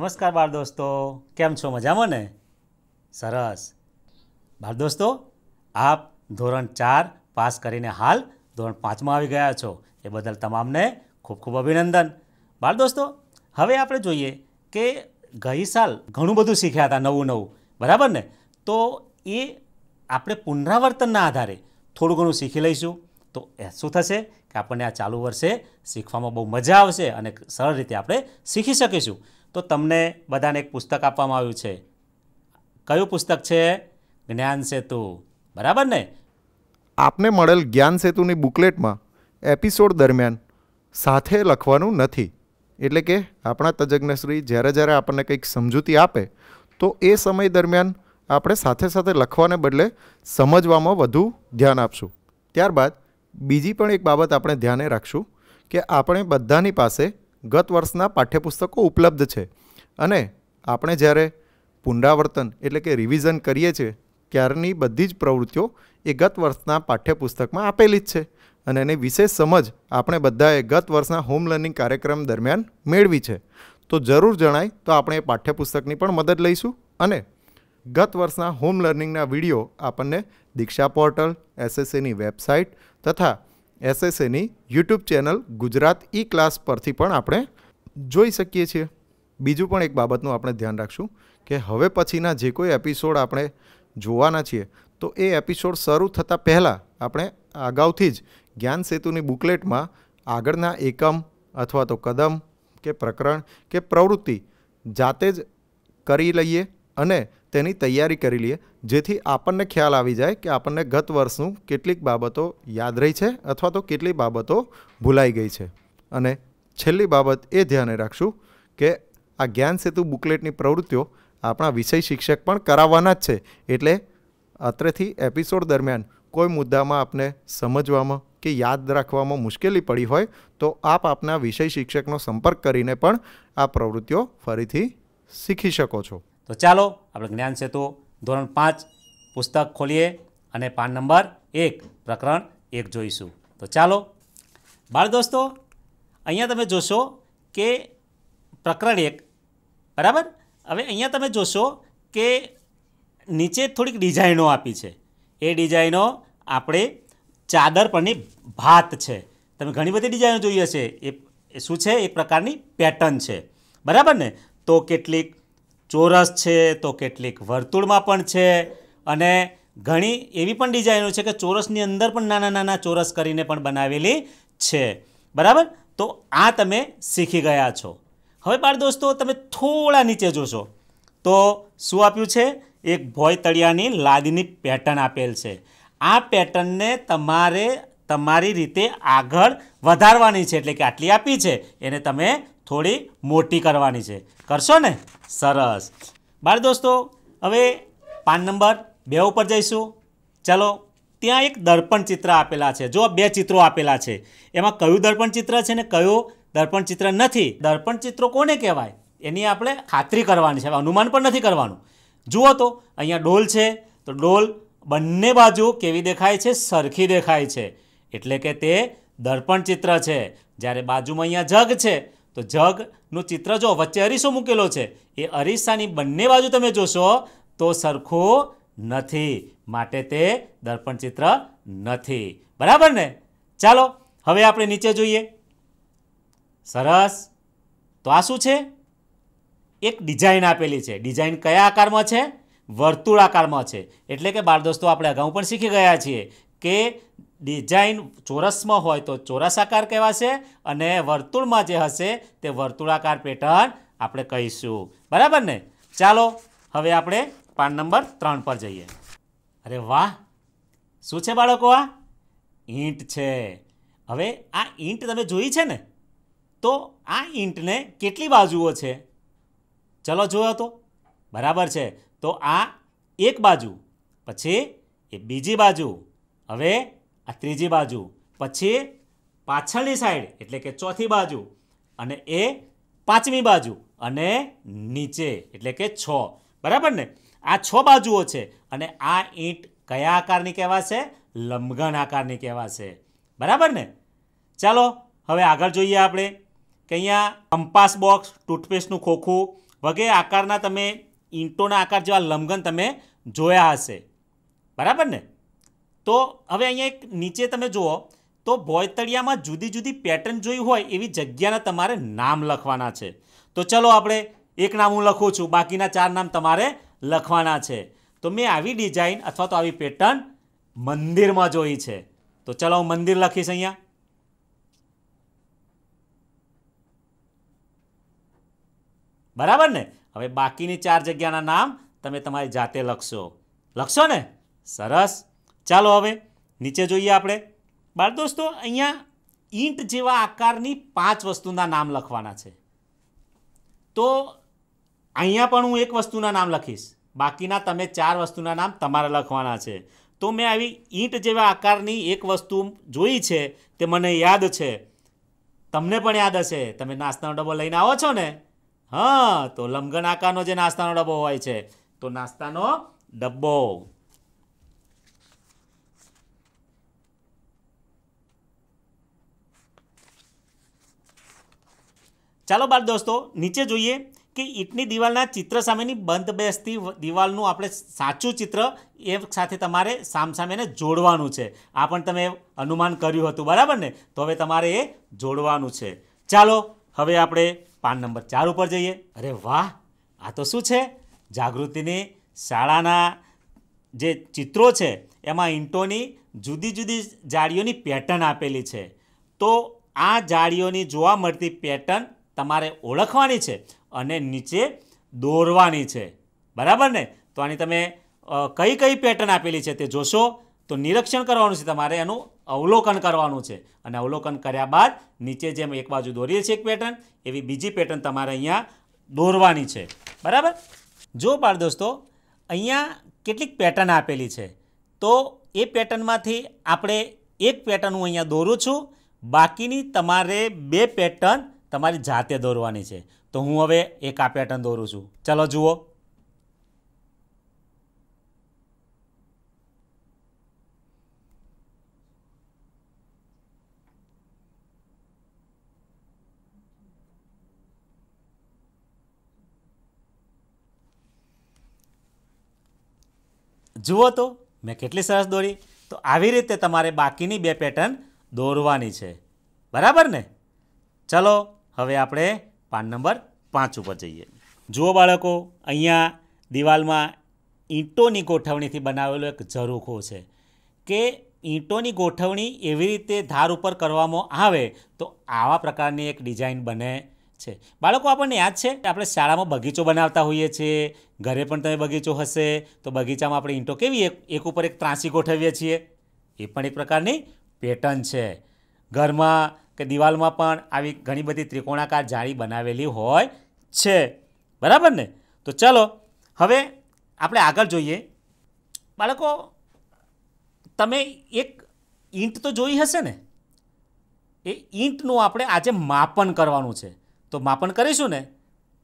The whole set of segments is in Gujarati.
નમસ્કાર બાળ દોસ્તો કેમ છો મજામાં ને સરસ બાળ દોસ્તો આપ ધોરણ ચાર પાસ કરીને હાલ ધોરણ પાંચમાં આવી ગયા છો એ બદલ તમામને ખૂબ ખૂબ અભિનંદન બાળ દોસ્તો હવે આપણે જોઈએ કે ગઈ સાલ ઘણું બધું શીખ્યા હતા નવું નવું બરાબર ને તો એ આપણે પુનરાવર્તનના આધારે થોડું ઘણું શીખી લઈશું તો એ શું થશે કે આપણને આ ચાલુ વર્ષે શીખવામાં બહુ મજા આવશે અને સરળ રીતે આપણે શીખી શકીશું તો તમને બધાને એક પુસ્તક આપવામાં આવ્યું છે કયું પુસ્તક છે જ્ઞાન સેતુ બરાબર ને આપને મળેલ જ્ઞાન સેતુની બુકલેટમાં એપિસોડ દરમિયાન સાથે લખવાનું નથી એટલે કે આપણા તજજ્ઞશ્રી જ્યારે જ્યારે આપણને કંઈક સમજૂતી આપે તો એ સમય દરમિયાન આપણે સાથે સાથે લખવાને બદલે સમજવામાં વધુ ધ્યાન આપશું ત્યારબાદ બીજી પણ એક બાબત આપણે ધ્યાને રાખશું કે આપણે બધાની પાસે ગત વર્ષના પાઠ્યપુસ્તકો ઉપલબ્ધ છે અને આપણે જ્યારે પુનરાવર્તન એટલે કે રિવિઝન કરીએ છીએ ત્યારની બધી જ પ્રવૃત્તિઓ એ ગત વર્ષના પાઠ્યપુસ્તકમાં આપેલી જ છે અને એની વિશેષ સમજ આપણે બધાએ ગત વર્ષના હોમ લર્નિંગ કાર્યક્રમ દરમિયાન મેળવી છે તો જરૂર જણાય તો આપણે એ પાઠ્યપુસ્તકની પણ મદદ લઈશું અને ગત વર્ષના હોમ લર્નિંગના વિડીયો આપણને દીક્ષા પોર્ટલ એસએસસીની વેબસાઇટ તથા એસએસએની YouTube e channel Gujarat E class પરથી પણ આપણે જોઈ શકીએ છીએ બીજું પણ એક બાબતનું આપણે ધ્યાન રાખશું કે હવે પછીના જે કોઈ એપિસોડ આપણે જોવાના છીએ તો એ એપિસોડ શરૂ થતાં પહેલાં આપણે અગાઉથી જ જ્ઞાન સેતુની બુકલેટમાં આગળના એકમ અથવા તો કદમ કે પ્રકરણ કે પ્રવૃત્તિ જાતે જ કરી લઈએ અને તેની તૈયારી કરી લઈએ જેથી આપણને ખ્યાલ આવી જાય કે આપણને ગત વર્ષનું કેટલીક બાબતો યાદ રહી છે અથવા તો કેટલી બાબતો ભૂલાઈ ગઈ છે અને છેલ્લી બાબત એ ધ્યાને રાખશું કે આ જ્ઞાન સેતુ બુકલેટની પ્રવૃત્તિઓ આપણા વિષય શિક્ષક પણ કરાવવાના જ છે એટલે અત્રેથી એપિસોડ દરમિયાન કોઈ મુદ્દામાં આપને સમજવામાં કે યાદ રાખવામાં મુશ્કેલી પડી હોય તો આપ આપના વિષય શિક્ષકનો સંપર્ક કરીને પણ આ પ્રવૃત્તિઓ ફરીથી શીખી શકો છો તો ચાલો આપણે જ્ઞાન સેતુ ધોરણ પાંચ પુસ્તક ખોલીએ અને પાન નંબર એક પ્રકરણ એક જોઈશું તો ચાલો બાળ દોસ્તો અહીંયા તમે જોશો કે પ્રકરણ એક બરાબર હવે અહીંયા તમે જોશો કે નીચે થોડીક ડિઝાઇનો આપી છે એ ડિઝાઇનો આપણે ચાદર પરની ભાત છે તમે ઘણી બધી ડિઝાઇનો જોઈ હશે એ શું છે એ પ્રકારની પેટર્ન છે બરાબર ને તો કેટલીક ચોરસ છે તો કેટલીક વર્તુળમાં પણ છે અને ઘણી એવી પણ ડિઝાઇનો છે કે ચોરસની અંદર પણ નાના નાના ચોરસ કરીને પણ બનાવેલી છે બરાબર તો આ તમે શીખી ગયા છો હવે બાળ દોસ્તો તમે થોડા નીચે જોશો તો શું આપ્યું છે એક ભોય તળિયાની લાદીની પેટર્ન આપેલ છે આ પેટર્નને તમારે તમારી રીતે આગળ વધારવાની છે એટલે કે આટલી આપી છે એને તમે થોડી મોટી કરવાની છે કરશો ને સરસ બાર દોસ્તો હવે પાન નંબર બે ઉપર જઈશું ચાલો ત્યાં એક દર્પણ ચિત્ર આપેલા છે જો બે ચિત્રો આપેલા છે એમાં કયું દર્પણ ચિત્ર છે ને કયું દર્પણ ચિત્ર નથી દર્પણ ચિત્રો કોને કહેવાય એની આપણે ખાતરી કરવાની છે અનુમાન પણ નથી કરવાનું જુઓ તો અહીંયા ડોલ છે તો ડોલ બંને બાજુ કેવી દેખાય છે સરખી દેખાય છે એટલે કે તે દર્પણ ચિત્ર છે જ્યારે બાજુમાં અહીંયા જગ છે તો જગનું ચિત્ર જો વચ્ચે અરીસો મૂકેલો છે એ અરીસાની બંને બાજુ તમે જોશો તો સરખું નથી માટે તે દર્પણ ચિત્ર નથી બરાબર ને ચાલો હવે આપણે નીચે જોઈએ સરસ તો આ શું છે એક ડિઝાઇન આપેલી છે ડિઝાઇન કયા આકારમાં છે વર્તુળ આકારમાં છે એટલે કે બાળ દોસ્તો આપણે અગાઉ પણ શીખી ગયા છીએ કે ડિઝાઇન ચોરસમાં હોય તો ચોરસ ચોરસાકાર કહેવાશે અને વર્તુળમાં જે હશે તે વર્તુળાકાર પેટર્ન આપણે કહીશું બરાબર ને ચાલો હવે આપણે પાન નંબર ત્રણ પર જઈએ અરે વાહ શું છે બાળકો આ ઈંટ છે હવે આ ઈંટ તમે જોઈ છે ને તો આ ઈંટને કેટલી બાજુઓ છે ચલો જોયો તો બરાબર છે તો આ એક બાજુ પછી એ બીજી બાજુ હવે આ ત્રીજી બાજુ પછી પાછળની સાઈડ એટલે કે ચોથી બાજુ અને એ પાંચમી બાજુ અને નીચે એટલે કે છ બરાબર ને આ છ બાજુઓ છે અને આ ઈંટ કયા આકારની કહેવાશે લંબઘન આકારની કહેવાશે બરાબર ને ચાલો હવે આગળ જોઈએ આપણે કે અહીંયા કંપાસ બોક્સ ટૂથપેસ્ટનું ખોખું વગેરે આકારના તમે ઈંટોના આકાર જેવા લંબઘન તમે જોયા હશે બરાબર ને તો હવે અહીંયા એક નીચે તમે જુઓ તો ભોયતળિયામાં જુદી જુદી પેટર્ન જોઈ હોય એવી જગ્યાના તમારે નામ લખવાના છે તો ચલો આપણે એક નામ હું લખું છું બાકીના ચાર નામ તમારે લખવાના છે તો મેં આવી ડિઝાઇન અથવા તો આવી પેટર્ન મંદિરમાં જોઈ છે તો ચલો હું મંદિર લખીશ અહીંયા બરાબર ને હવે બાકીની ચાર જગ્યાના નામ તમે તમારી જાતે લખશો લખશો ને સરસ ચાલો હવે નીચે જોઈએ આપણે બાળ દોસ્તો અહીંયા ઈંટ જેવા આકારની પાંચ વસ્તુના નામ લખવાના છે તો અહીંયા પણ હું એક વસ્તુના નામ લખીશ બાકીના તમે ચાર વસ્તુના નામ તમારે લખવાના છે તો મેં આવી ઈંટ જેવા આકારની એક વસ્તુ જોઈ છે તે મને યાદ છે તમને પણ યાદ હશે તમે નાસ્તાનો ડબ્બો લઈને આવો છો ને હા તો લંબગણ આકારનો જે નાસ્તાનો ડબ્બો હોય છે તો નાસ્તાનો ડબ્બો ચાલો બાર દોસ્તો નીચે જોઈએ કે ઈંટની દિવાલના ચિત્ર સામેની બંધ બેસતી દિવાલનું આપણે સાચું ચિત્ર એ સાથે તમારે સામસામેને જોડવાનું છે આ પણ તમે અનુમાન કર્યું હતું બરાબર ને તો હવે તમારે એ જોડવાનું છે ચાલો હવે આપણે પાન નંબર ચાર ઉપર જઈએ અરે વાહ આ તો શું છે જાગૃતિની શાળાના જે ચિત્રો છે એમાં ઈંટોની જુદી જુદી જાળીઓની પેટર્ન આપેલી છે તો આ જાળીઓની જોવા મળતી પેટર્ન તમારે ઓળખવાની છે અને નીચે દોરવાની છે બરાબર ને તો આની તમે કઈ કઈ પેટર્ન આપેલી છે તે જોશો તો નિરીક્ષણ કરવાનું છે તમારે એનું અવલોકન કરવાનું છે અને અવલોકન કર્યા બાદ નીચે જેમ એક બાજુ દોરીએ છીએ એક પેટર્ન એવી બીજી પેટર્ન તમારે અહીંયા દોરવાની છે બરાબર જો બાળ દોસ્તો અહીંયા કેટલીક પેટર્ન આપેલી છે તો એ પેટર્નમાંથી આપણે એક પેટર્ન હું અહીંયા દોરું છું બાકીની તમારે બે પેટર્ન તમારી જાતે દોરવાની છે તો હું હવે એક આ પેટર્ન દોરું છું ચલો જુઓ જુઓ તો મેં કેટલી સરસ દોરી તો આવી રીતે તમારે બાકીની બે પેટર્ન દોરવાની છે બરાબર ને ચલો હવે આપણે પાન નંબર પાંચ ઉપર જઈએ જુઓ બાળકો અહીંયા દિવાલમાં ઈંટોની ગોઠવણીથી બનાવેલો એક ઝરૂખો છે કે ઈંટોની ગોઠવણી એવી રીતે ધાર ઉપર કરવામાં આવે તો આવા પ્રકારની એક ડિઝાઇન બને છે બાળકો આપણને યાદ છે આપણે શાળામાં બગીચો બનાવતા હોઈએ છીએ ઘરે પણ તમે બગીચો હશે તો બગીચામાં આપણે ઈંટો કેવી એક ઉપર એક ત્રાંસી ગોઠવીએ છીએ એ પણ એક પ્રકારની પેટર્ન છે ઘરમાં કે દિવાલમાં પણ આવી ઘણી બધી ત્રિકોણાકાર જાળી બનાવેલી હોય છે બરાબર ને તો ચલો હવે આપણે આગળ જોઈએ બાળકો તમે એક ઈંટ તો જોઈ હશે ને એ ઈંટનું આપણે આજે માપન કરવાનું છે તો માપન કરીશું ને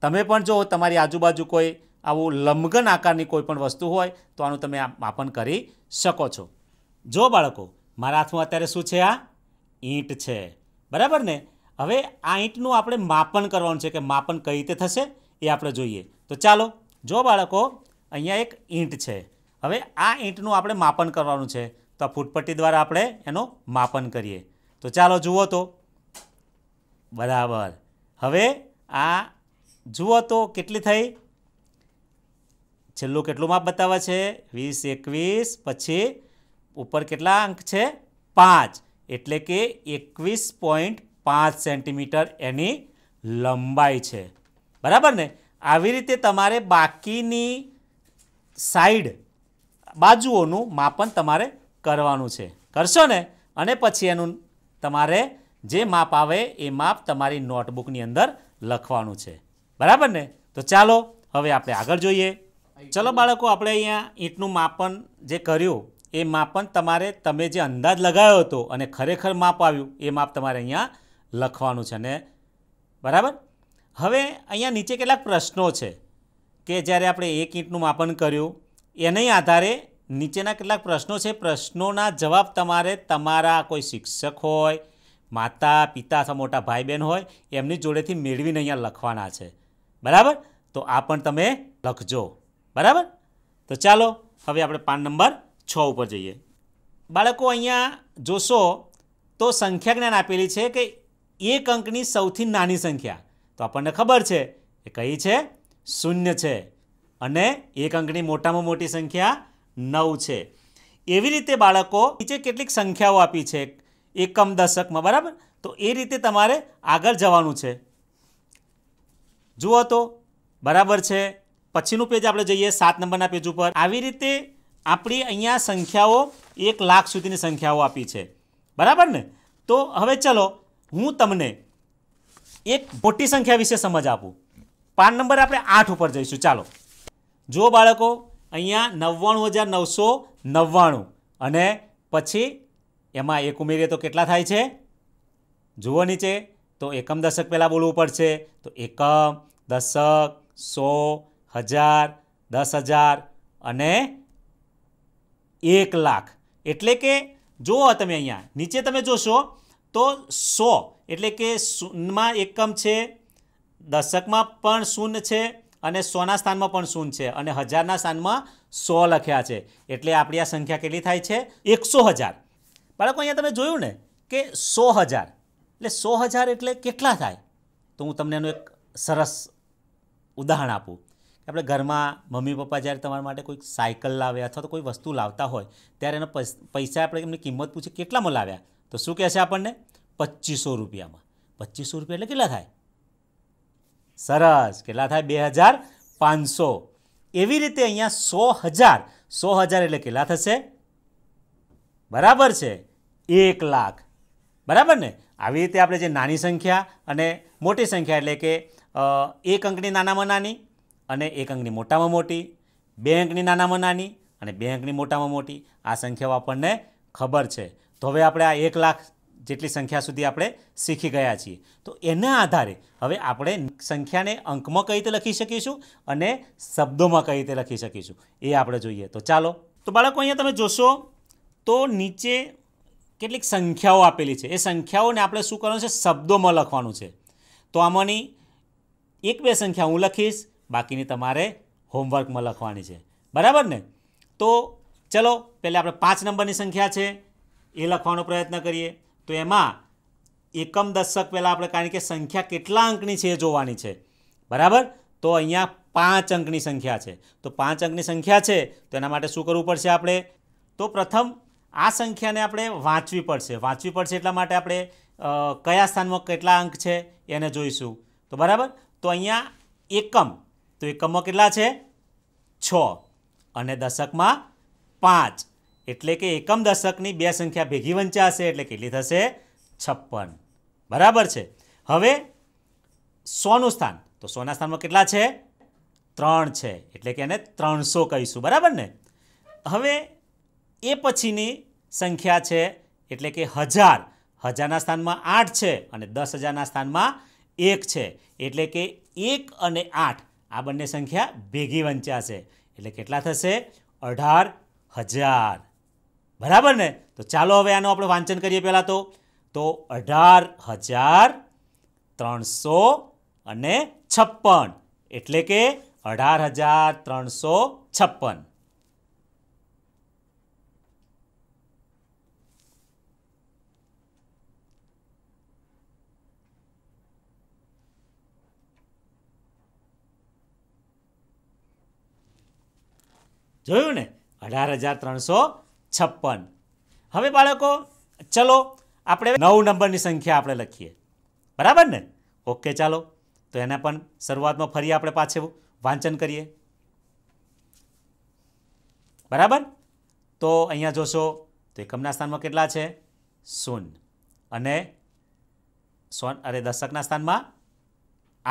તમે પણ જો તમારી આજુબાજુ કોઈ આવું લંબઘન આકારની કોઈ પણ વસ્તુ હોય તો આનું તમે માપન કરી શકો છો જો બાળકો મારા હાથમાં અત્યારે શું છે આ ઈંટ છે બરાબર ને હવે આ ઈંટનું આપણે માપન કરવાનું છે કે માપન કઈ રીતે થશે એ આપણે જોઈએ તો ચાલો જો બાળકો અહીંયા એક ઈંટ છે હવે આ ઈંટનું આપણે માપન કરવાનું છે તો આ ફૂટપટ્ટી દ્વારા આપણે એનું માપન કરીએ તો ચાલો જુઓ તો બરાબર હવે આ જુઓ તો કેટલી થઈ છેલ્લું કેટલું માપ બતાવે છે વીસ એકવીસ પછી ઉપર કેટલા અંક છે પાંચ એટલે કે એકવીસ પોઈન્ટ પાંચ સેન્ટીમીટર એની લંબાઈ છે બરાબર ને આવી રીતે તમારે બાકીની સાઈડ બાજુઓનું માપન તમારે કરવાનું છે કરશો ને અને પછી એનું તમારે જે માપ આવે એ માપ તમારી નોટબુકની અંદર લખવાનું છે બરાબર ને તો ચાલો હવે આપણે આગળ જોઈએ ચલો બાળકો આપણે અહીંયા ઈંટનું માપન જે કર્યું એ માપન તમારે તમે જે અંદાજ લગાવ્યો હતો અને ખરેખર માપ આવ્યું એ માપ તમારે અહીંયા લખવાનું છે ને બરાબર હવે અહીંયા નીચે કેટલાક પ્રશ્નો છે કે જ્યારે આપણે એક ઈંટનું માપન કર્યું એને આધારે નીચેના કેટલાક પ્રશ્નો છે પ્રશ્નોના જવાબ તમારે તમારા કોઈ શિક્ષક હોય માતા પિતા અથવા મોટા ભાઈ બહેન હોય એમની જોડેથી મેળવીને અહીંયા લખવાના છે બરાબર તો આ પણ તમે લખજો બરાબર તો ચાલો હવે આપણે પાન નંબર છ ઉપર જઈએ બાળકો અહીંયા જોશો તો સંખ્યા જ્ઞાન આપેલી છે કે એક અંકની સૌથી નાની સંખ્યા તો આપણને ખબર છે કે કઈ છે શૂન્ય છે અને એક અંકની મોટામાં મોટી સંખ્યા નવ છે એવી રીતે બાળકો નીચે કેટલીક સંખ્યાઓ આપી છે એકમ દશકમાં બરાબર તો એ રીતે તમારે આગળ જવાનું છે જુઓ તો બરાબર છે પછીનું પેજ આપણે જઈએ સાત નંબરના પેજ ઉપર આવી રીતે આપણી અહીંયા સંખ્યાઓ એક લાખ સુધીની સંખ્યાઓ આપી છે બરાબર ને તો હવે ચલો હું તમને એક મોટી સંખ્યા વિશે સમજ આપું પાન નંબર આપણે આઠ ઉપર જઈશું ચાલો જો બાળકો અહીંયા નવ્વાણું હજાર નવસો નવ્વાણું અને પછી એમાં એક ઉમેરીએ તો કેટલા થાય છે જુઓ નીચે તો એકમ દશક પહેલાં બોલવું પડશે તો એકમ દશક સો હજાર દસ હજાર અને એક લાખ એટલે કે જુઓ તમે અહીંયા નીચે તમે જોશો તો સો એટલે કે શૂનમાં એકમ છે દશકમાં પણ શૂન્ય છે અને સોના સ્થાનમાં પણ શૂન્ય છે અને હજારના સ્થાનમાં સો લખ્યા છે એટલે આપણી આ સંખ્યા કેટલી થાય છે એકસો હજાર બાળકો અહીંયા તમે જોયું ને કે સો હજાર એટલે સો હજાર એટલે કેટલા થાય તો હું તમને એનું એક સરસ ઉદાહરણ આપું આપણે ઘરમાં મમ્મી પપ્પા જ્યારે તમારા માટે કોઈક સાયકલ લાવે અથવા તો કોઈ વસ્તુ લાવતા હોય ત્યારે એના પૈસા આપણે એમની કિંમત પૂછે કેટલામાં લાવ્યા તો શું કહેશે આપણને પચીસો રૂપિયામાં પચીસો રૂપિયા એટલે કેટલા થાય સરસ કેટલા થાય બે હજાર પાંચસો એવી રીતે અહીંયા સો હજાર સો હજાર એટલે કેટલા થશે બરાબર છે એક લાખ બરાબર ને આવી રીતે આપણે જે નાની સંખ્યા અને મોટી સંખ્યા એટલે કે એક અંકની નાનામાં નાની અને એક અંકની મોટામાં મોટી બે અંકની નાનામાં નાની અને બે અંકની મોટામાં મોટી આ સંખ્યાઓ આપણને ખબર છે તો હવે આપણે આ એક લાખ જેટલી સંખ્યા સુધી આપણે શીખી ગયા છીએ તો એના આધારે હવે આપણે સંખ્યાને અંકમાં કઈ રીતે લખી શકીશું અને શબ્દોમાં કઈ રીતે લખી શકીશું એ આપણે જોઈએ તો ચાલો તો બાળકો અહીંયા તમે જોશો તો નીચે કેટલીક સંખ્યાઓ આપેલી છે એ સંખ્યાઓને આપણે શું કરવાનું છે શબ્દોમાં લખવાનું છે તો આમાંની એક બે સંખ્યા હું લખીશ બાકીની તમારે હોમવર્કમાં લખવાની છે બરાબર ને તો ચલો પહેલાં આપણે પાંચ નંબરની સંખ્યા છે એ લખવાનો પ્રયત્ન કરીએ તો એમાં એકમ દશક પહેલાં આપણે કારણ કે સંખ્યા કેટલા અંકની છે એ જોવાની છે બરાબર તો અહીંયા પાંચ અંકની સંખ્યા છે તો પાંચ અંકની સંખ્યા છે તો એના માટે શું કરવું પડશે આપણે તો પ્રથમ આ સંખ્યાને આપણે વાંચવી પડશે વાંચવી પડશે એટલા માટે આપણે કયા સ્થાનમાં કેટલા અંક છે એને જોઈશું તો બરાબર તો અહીંયા એકમ તો એકમો કેટલા છે છ અને દશકમાં પાંચ એટલે કે એકમ દશકની બે સંખ્યા ભેગી વંચાશે એટલે કેટલી થશે છપ્પન બરાબર છે હવે સોનું સ્થાન તો સોના સ્થાનમાં કેટલા છે ત્રણ છે એટલે કે એને ત્રણસો કહીશું બરાબર ને હવે એ પછીની સંખ્યા છે એટલે કે હજાર હજારના સ્થાનમાં આઠ છે અને દસ હજારના સ્થાનમાં એક છે એટલે કે એક અને આઠ આ બંને સંખ્યા ભેગી વંચાશે એટલે કેટલા થશે અઢાર હજાર બરાબર ને તો ચાલો હવે આનું આપણે વાંચન કરીએ પહેલાં તો તો અઢાર હજાર ત્રણસો અને છપ્પન એટલે કે અઢાર હજાર ત્રણસો છપ્પન જોયું ને અઢાર હજાર ત્રણસો છપ્પન હવે બાળકો ચલો આપણે નવ નંબરની સંખ્યા આપણે લખીએ બરાબર ને ઓકે ચાલો તો એના પણ શરૂઆતમાં ફરી આપણે પાછે વાંચન કરીએ બરાબર તો અહીંયા જોશો તો એકમના સ્થાનમાં કેટલા છે શૂન્ય અને સોન અરે દશકના સ્થાનમાં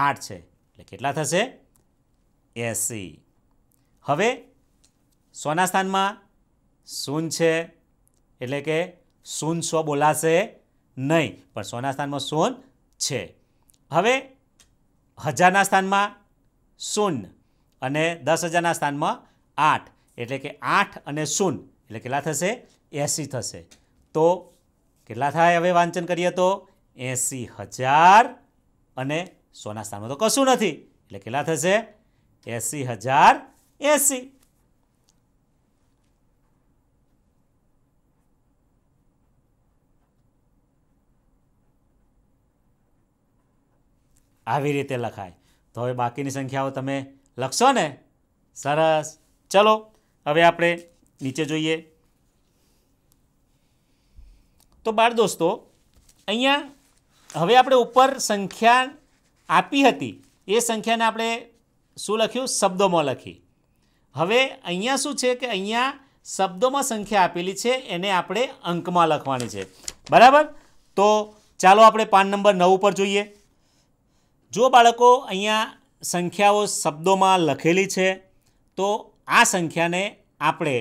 આઠ છે એટલે કેટલા થશે એસી હવે સોના સ્થાનમાં સૂન છે એટલે કે સૂન સ્વ બોલાશે નહીં પણ સોના સ્થાનમાં સૂન છે હવે હજારના સ્થાનમાં શૂન્ય અને દસ હજારના સ્થાનમાં આઠ એટલે કે આઠ અને શૂન્ય એટલે કેટલા થશે એંસી થશે તો કેટલા થાય હવે વાંચન કરીએ તો એંસી હજાર અને સોના સ્થાનમાં તો કશું નથી એટલે કેટલા થશે એંસી હજાર એંસી આવી રીતે લખાય તો હવે બાકીની સંખ્યાઓ તમે લખશો ને સરસ ચલો હવે આપણે નીચે જોઈએ તો બાળ દોસ્તો અહીંયા હવે આપણે ઉપર સંખ્યા આપી હતી એ સંખ્યાને આપણે શું લખ્યું શબ્દોમાં લખી હવે અહીંયા શું છે કે અહીંયા શબ્દોમાં સંખ્યા આપેલી છે એને આપણે અંકમાં લખવાની છે બરાબર તો ચાલો આપણે પાન નંબર નવ ઉપર જોઈએ જો બાળકો અહીંયા સંખ્યાઓ શબ્દોમાં લખેલી છે તો આ સંખ્યાને આપણે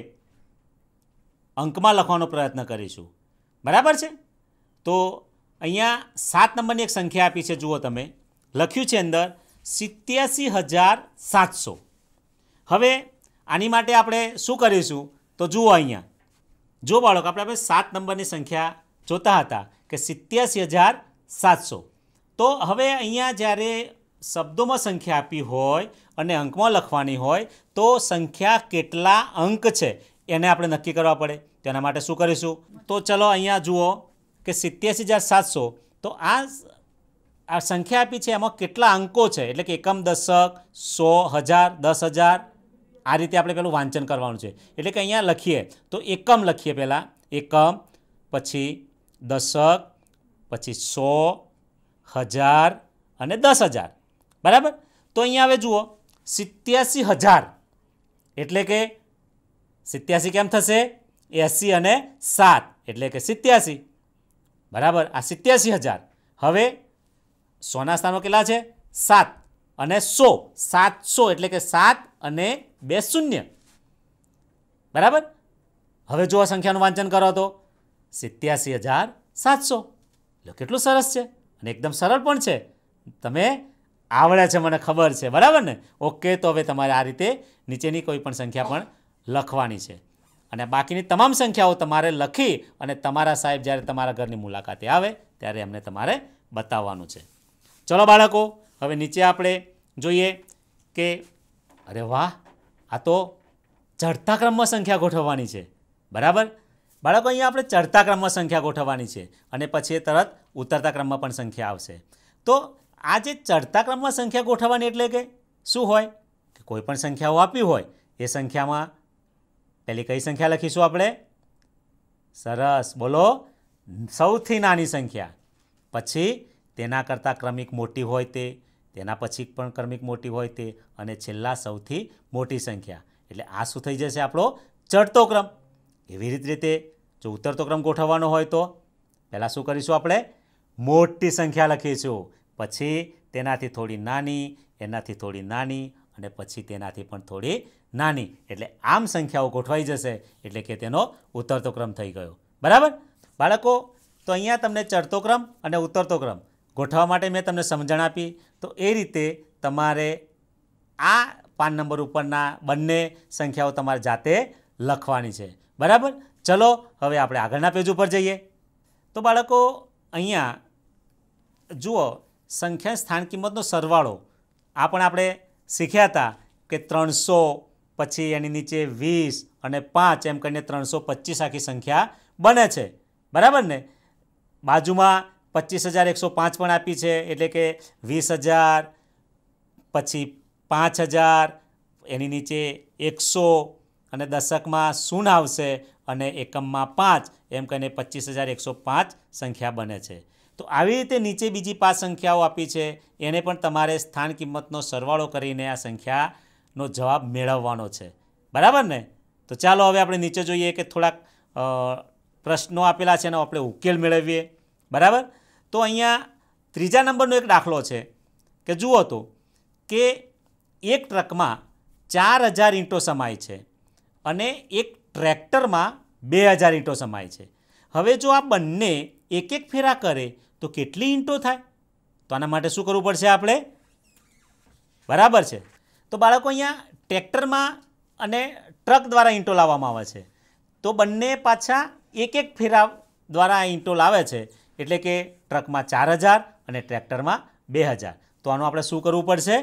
અંકમાં લખવાનો પ્રયત્ન કરીશું બરાબર છે તો અહીંયા સાત નંબરની એક સંખ્યા આપી છે જુઓ તમે લખ્યું છે અંદર સિત્યાસી હજાર સાતસો હવે આની માટે આપણે શું કરીશું તો જુઓ અહીંયા જો બાળકો આપણે આપણે સાત નંબરની સંખ્યા જોતા હતા કે સિત્યાસી હજાર સાતસો તો હવે અહીંયા જ્યારે શબ્દોમાં સંખ્યા આપી હોય અને અંકમાં લખવાની હોય તો સંખ્યા કેટલા અંક છે એને આપણે નક્કી કરવા પડે તેના માટે શું કરીશું તો ચલો અહીંયા જુઓ કે સિત્યાસી હજાર સાતસો તો આ આ સંખ્યા આપી છે એમાં કેટલા અંકો છે એટલે કે એકમ દશક સો હજાર દસ હજાર આ રીતે આપણે પેલું વાંચન કરવાનું છે એટલે કે અહીંયા લખીએ તો એકમ લખીએ પહેલાં એકમ પછી દશક પછી સો હજાર અને દસ હજાર બરાબર તો અહીંયા હવે જુઓ સિત્યાસી હજાર એટલે કે સિત્યાસી કેમ થશે એંસી અને સાત એટલે કે સિત્યાસી બરાબર આ સિત્યાસી હજાર હવે સોના સ્થાનો કેટલા છે સાત અને સો સાતસો એટલે કે સાત અને બે શૂન્ય બરાબર હવે જો આ સંખ્યાનું વાંચન કરો તો સિત્યાસી હજાર સાતસો એટલે કેટલું સરસ છે અને એકદમ સરળ પણ છે તમે આવડ્યા છે મને ખબર છે બરાબર ને ઓકે તો હવે તમારે આ રીતે નીચેની કોઈ પણ સંખ્યા પણ લખવાની છે અને બાકીની તમામ સંખ્યાઓ તમારે લખી અને તમારા સાહેબ જ્યારે તમારા ઘરની મુલાકાતે આવે ત્યારે એમને તમારે બતાવવાનું છે ચલો બાળકો હવે નીચે આપણે જોઈએ કે અરે વાહ આ તો ચડતા ક્રમમાં સંખ્યા ગોઠવવાની છે બરાબર બાળકો અહીંયા આપણે ચડતા ક્રમમાં સંખ્યા ગોઠવવાની છે અને પછી એ તરત ઉતરતા ક્રમમાં પણ સંખ્યા આવશે તો આ જે ચડતા ક્રમમાં સંખ્યા ગોઠવવાની એટલે કે શું હોય કે કોઈ પણ સંખ્યાઓ આપી હોય એ સંખ્યામાં પહેલી કઈ સંખ્યા લખીશું આપણે સરસ બોલો સૌથી નાની સંખ્યા પછી તેના કરતાં ક્રમિક મોટી હોય તે તેના પછી પણ ક્રમિક મોટી હોય તે અને છેલ્લા સૌથી મોટી સંખ્યા એટલે આ શું થઈ જશે આપણો ચડતો ક્રમ એવી રીત રીતે જો ઉતરતો ક્રમ ગોઠવવાનો હોય તો પહેલાં શું કરીશું આપણે મોટી સંખ્યા લખીશું પછી તેનાથી થોડી નાની એનાથી થોડી નાની અને પછી તેનાથી પણ થોડી નાની એટલે આમ સંખ્યાઓ ગોઠવાઈ જશે એટલે કે તેનો ઉતરતો ક્રમ થઈ ગયો બરાબર બાળકો તો અહીંયા તમને ચડતો ક્રમ અને ઉતરતો ક્રમ ગોઠવવા માટે મેં તમને સમજણ આપી તો એ રીતે તમારે આ પાન નંબર ઉપરના બંને સંખ્યાઓ તમારે જાતે લખવાની છે બરાબર ચલો હવે આપણે આગળના પેજ ઉપર જઈએ તો બાળકો અહીંયા જુઓ સંખ્યા સ્થાન કિંમતનો સરવાળો આ પણ આપણે શીખ્યા હતા કે ત્રણસો પછી એની નીચે વીસ અને પાંચ એમ કરીને ત્રણસો પચીસ આખી સંખ્યા બને છે બરાબર ને બાજુમાં પચીસ હજાર એકસો પાંચ પણ આપી છે એટલે કે વીસ હજાર પછી પાંચ હજાર એની નીચે એકસો અને દશકમાં શૂન્ય આવશે અને એકમમાં પાંચ એમ કહીને પચીસ હજાર એકસો પાંચ સંખ્યા બને છે તો આવી રીતે નીચે બીજી પાંચ સંખ્યાઓ આપી છે એને પણ તમારે સ્થાન કિંમતનો સરવાળો કરીને આ સંખ્યાનો જવાબ મેળવવાનો છે બરાબર ને તો ચાલો હવે આપણે નીચે જોઈએ કે થોડાક પ્રશ્નો આપેલા છે એનો આપણે ઉકેલ મેળવીએ બરાબર તો અહીંયા ત્રીજા નંબરનો એક દાખલો છે કે જુઓ તો કે એક ટ્રકમાં ચાર હજાર ઈંટો સમાય છે અને એક ટ્રેક્ટરમાં બે હજાર ઈંટો સમાય છે હવે જો આ બંને એક એક ફેરા કરે તો કેટલી ઈંટો થાય તો આના માટે શું કરવું પડશે આપણે બરાબર છે તો બાળકો અહીંયા ટ્રેક્ટરમાં અને ટ્રક દ્વારા ઈંટો લાવવામાં આવે છે તો બંને પાછા એક એક ફેરા દ્વારા આ ઈંટો લાવે છે એટલે કે ટ્રકમાં ચાર હજાર અને ટ્રેક્ટરમાં બે હજાર તો આનું આપણે શું કરવું પડશે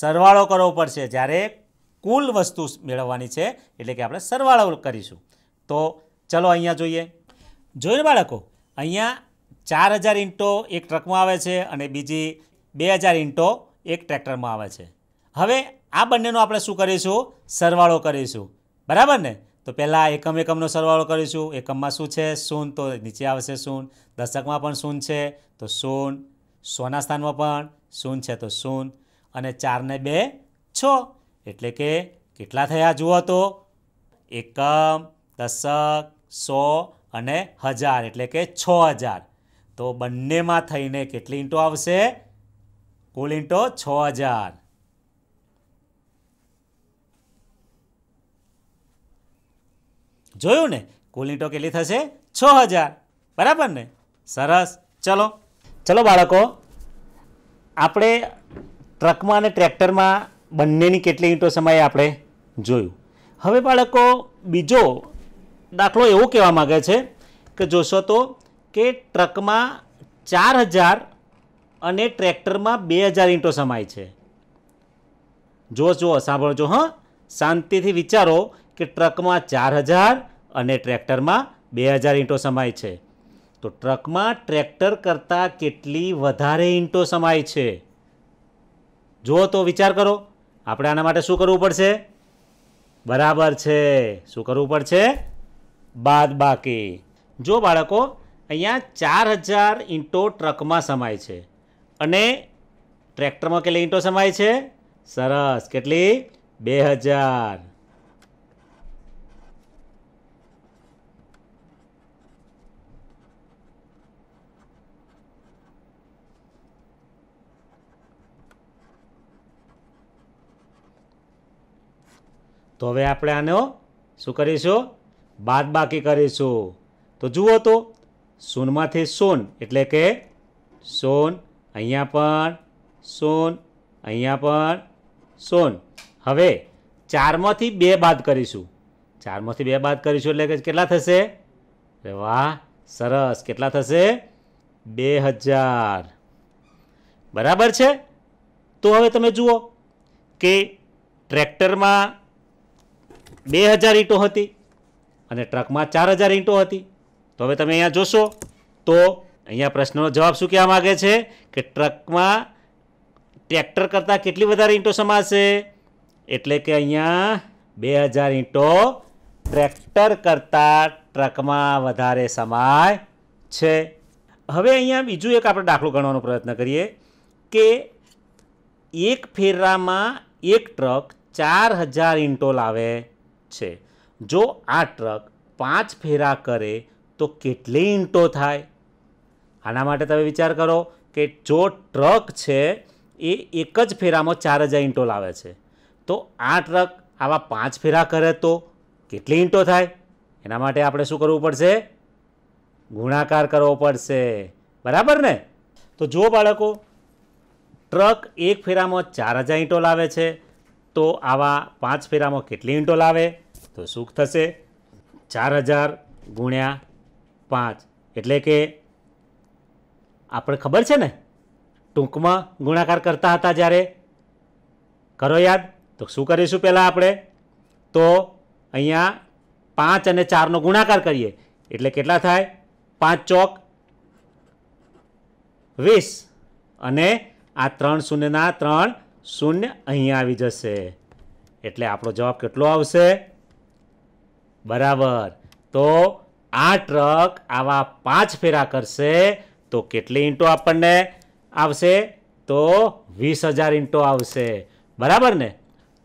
સરવાળો કરવો પડશે જ્યારે કુલ વસ્તુ મેળવવાની છે એટલે કે આપણે સરવાળો કરીશું તો ચલો અહીંયા જોઈએ ને બાળકો અહીંયા ચાર હજાર ઇંટો એક ટ્રકમાં આવે છે અને બીજી બે હજાર ઇંટો એક ટ્રેક્ટરમાં આવે છે હવે આ બંનેનો આપણે શું કરીશું સરવાળો કરીશું બરાબર ને તો પહેલાં એકમ એકમનો સરવાળો કરીશું એકમમાં શું છે શૂન તો નીચે આવશે શૂન દશકમાં પણ શૂન છે તો સૂન સોના સ્થાનમાં પણ શૂન છે તો સૂન અને ચારને બે છ એટલે કે કેટલા થયા જુઓ તો એકમ દશક સો અને હજાર એટલે કે છ હજાર તો બંનેમાં થઈને કેટલી ઈંટો આવશે કુલ ઈંટો છ હજાર જોયું ને કુલ ઈંટો કેટલી થશે છ હજાર બરાબર ને સરસ ચલો ચલો બાળકો આપણે ટ્રકમાં અને ટ્રેક્ટરમાં બંનેની કેટલી ઈંટો સમયે આપણે જોયું હવે બાળકો બીજો દાખલો એવો કહેવા માગે છે કે જોશો તો કે ટ્રકમાં ચાર હજાર અને ટ્રેક્ટરમાં બે હજાર ઈંટો સમાય છે જો જુઓ સાંભળજો હં શાંતિથી વિચારો કે ટ્રકમાં ચાર હજાર અને ટ્રેક્ટરમાં બે હજાર ઈંટો સમાય છે તો ટ્રકમાં ટ્રેક્ટર કરતાં કેટલી વધારે ઈંટો સમાય છે જુઓ તો વિચાર કરો આપણે આના માટે શું કરવું પડશે બરાબર છે શું કરવું પડશે બાદ બાકી જો બાળકો અહીંયા ચાર હજાર ઈંટો ટ્રકમાં સમાય છે અને ટ્રેક્ટરમાં કેટલી ઈંટો સમાય છે સરસ કેટલી બે હજાર તો હવે આપણે આનો શું કરીશું બાદબાકી કરીશું તો જુઓ તો સોનમાંથી સોન એટલે કે સોન અહીંયા પણ સોન અહીંયા પણ સોન હવે ચારમાંથી બે બાદ કરીશું ચારમાંથી બે બાદ કરીશું એટલે કે કેટલા થશે અરે વાહ સરસ કેટલા થશે બે હજાર બરાબર છે તો હવે તમે જુઓ કે ટ્રેક્ટરમાં બે હજાર ઈંટો હતી અને ટ્રકમાં ચાર હજાર ઈંટો હતી તો હવે તમે અહીંયા જોશો તો અહીંયા પ્રશ્નનો જવાબ શું કહેવા માગે છે કે ટ્રકમાં ટ્રેક્ટર કરતાં કેટલી વધારે ઈંટો સમાશે એટલે કે અહીંયા બે હજાર ઈંટો ટ્રેક્ટર કરતાં ટ્રકમાં વધારે સમાય છે હવે અહીંયા બીજું એક આપણે દાખલો ગણવાનો પ્રયત્ન કરીએ કે એક ફેરામાં એક ટ્રક ચાર હજાર ઈંટો લાવે છે જો આ ટ્રક પાંચ ફેરા કરે તો કેટલી ઈંટો થાય આના માટે તમે વિચાર કરો કે જો ટ્રક છે એ એક જ ફેરામાં ચાર હજાર ઈંટો લાવે છે તો આ ટ્રક આવા પાંચ ફેરા કરે તો કેટલી ઈંટો થાય એના માટે આપણે શું કરવું પડશે ગુણાકાર કરવો પડશે બરાબર ને તો જુઓ બાળકો ટ્રક એક ફેરામાં ચાર હજાર ઈંટો લાવે છે તો આવા પાંચ ફેરામાં કેટલી ઈંટો લાવે તો સુખ થશે ચાર હજાર ગુણ્યા પાંચ એટલે કે આપણે ખબર છે ને ટૂંકમાં ગુણાકાર કરતા હતા જ્યારે કરો યાદ તો શું કરીશું પહેલાં આપણે તો અહીંયા પાંચ અને ચારનો ગુણાકાર કરીએ એટલે કેટલા થાય પાંચ ચોક વીસ અને આ ત્રણ શૂન્યના ત્રણ શૂન્ય અહીંયા આવી જશે એટલે આપણો જવાબ કેટલો આવશે બરાબર તો આ ટ્રક આવા પાંચ ફેરા કરશે તો કેટલી ઈંટો આપણને આવશે તો વીસ હજાર ઈંટો આવશે બરાબર ને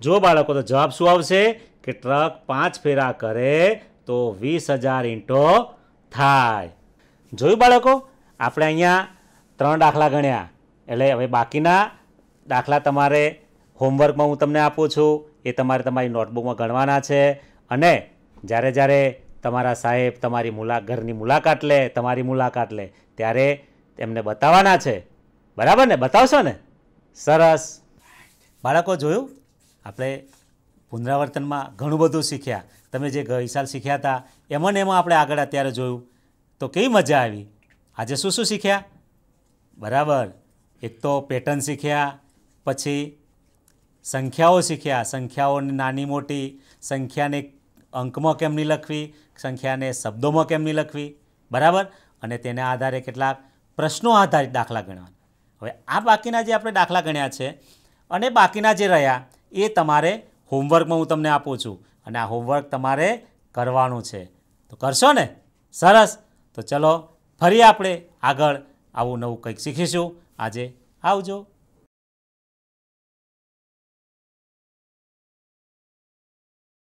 જો બાળકો તો જવાબ શું આવશે કે ટ્રક પાંચ ફેરા કરે તો વીસ હજાર ઈંટો થાય જોયું બાળકો આપણે અહીંયા ત્રણ દાખલા ગણ્યા એટલે હવે બાકીના દાખલા તમારે હોમવર્કમાં હું તમને આપું છું એ તમારે તમારી નોટબુકમાં ગણવાના છે અને જ્યારે જ્યારે તમારા સાહેબ તમારી મુલા ઘરની મુલાકાત લે તમારી મુલાકાત લે ત્યારે એમને બતાવવાના છે બરાબર ને બતાવશો ને સરસ બાળકો જોયું આપણે પુનરાવર્તનમાં ઘણું બધું શીખ્યા તમે જે ગઈસાલ શીખ્યા હતા એમાં ને એમાં આપણે આગળ અત્યારે જોયું તો કેવી મજા આવી આજે શું શું શીખ્યા બરાબર એક તો પેટર્ન શીખ્યા પછી સંખ્યાઓ શીખ્યા સંખ્યાઓની નાની મોટી સંખ્યાને અંકમાં કેમની લખવી સંખ્યાને શબ્દોમાં કેમની લખવી બરાબર અને તેના આધારે કેટલાક પ્રશ્નો આધારિત દાખલા ગણવાના હવે આ બાકીના જે આપણે દાખલા ગણ્યા છે અને બાકીના જે રહ્યા એ તમારે હોમવર્કમાં હું તમને આપું છું અને આ હોમવર્ક તમારે કરવાનું છે તો કરશો ને સરસ તો ચલો ફરી આપણે આગળ આવું નવું કંઈક શીખીશું આજે આવજો